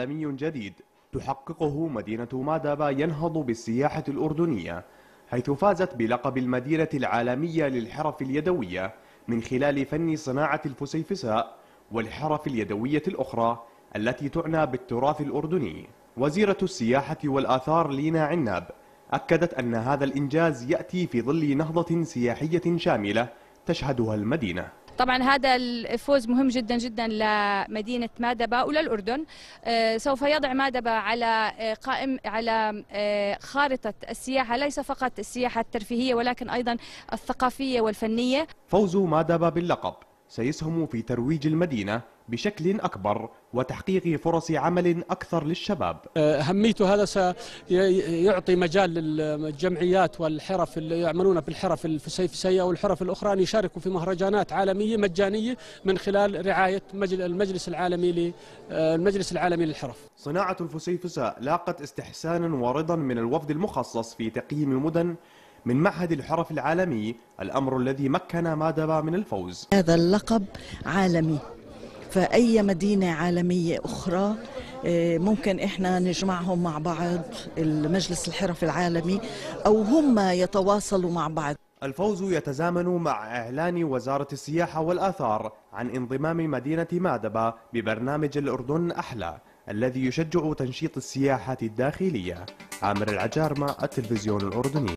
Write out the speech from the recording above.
إسلامي جديد تحققه مدينة مادابا ينهض بالسياحة الأردنية حيث فازت بلقب المدينة العالمية للحرف اليدوية من خلال فن صناعة الفسيفساء والحرف اليدوية الأخرى التي تعنى بالتراث الأردني وزيرة السياحة والآثار لينا عناب أكدت أن هذا الإنجاز يأتي في ظل نهضة سياحية شاملة تشهدها المدينة طبعا هذا الفوز مهم جدا جدا لمدينة مادبا وللأردن آه، سوف يضع مادبا على آه، قائم على آه، خارطة السياحة ليس فقط السياحة الترفيهية ولكن أيضا الثقافية والفنية فوز مادبا باللقب سيسهم في ترويج المدينة بشكل أكبر وتحقيق فرص عمل أكثر للشباب أه، أهمية هذا سيعطي مجال للجمعيات والحرف اللي يعملون في الحرف الفسيفسية والحرف الأخرى أن يشاركوا في مهرجانات عالمية مجانية من خلال رعاية المجلس العالمي أه، المجلس العالمي للحرف صناعة الفسيفساء لاقت استحسانا ورضا من الوفد المخصص في تقييم مدن من معهد الحرف العالمي الأمر الذي مكن مادبا من الفوز هذا اللقب عالمي فأي مدينة عالمية أخرى آه، ممكن إحنا نجمعهم مع بعض المجلس الحرف العالمي أو هم يتواصلوا مع بعض الفوز يتزامن مع إعلان وزارة السياحة والآثار عن انضمام مدينة مادبا ببرنامج الأردن أحلى الذي يشجع تنشيط السياحة الداخلية عامر العجارمة التلفزيون الأردني